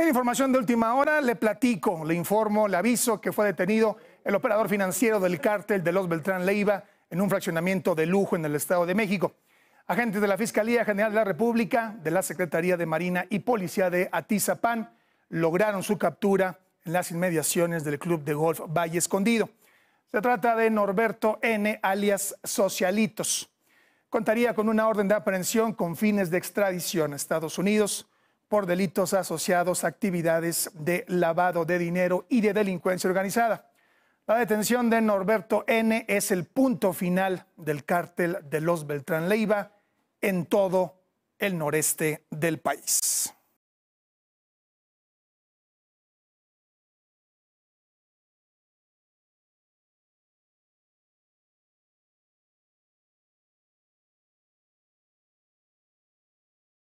En información de última hora, le platico, le informo, le aviso que fue detenido el operador financiero del cártel de los Beltrán Leiva en un fraccionamiento de lujo en el Estado de México. Agentes de la Fiscalía General de la República, de la Secretaría de Marina y Policía de Atizapán lograron su captura en las inmediaciones del club de golf Valle Escondido. Se trata de Norberto N., alias Socialitos. Contaría con una orden de aprehensión con fines de extradición a Estados Unidos por delitos asociados a actividades de lavado de dinero y de delincuencia organizada. La detención de Norberto N es el punto final del cártel de los Beltrán Leiva en todo el noreste del país.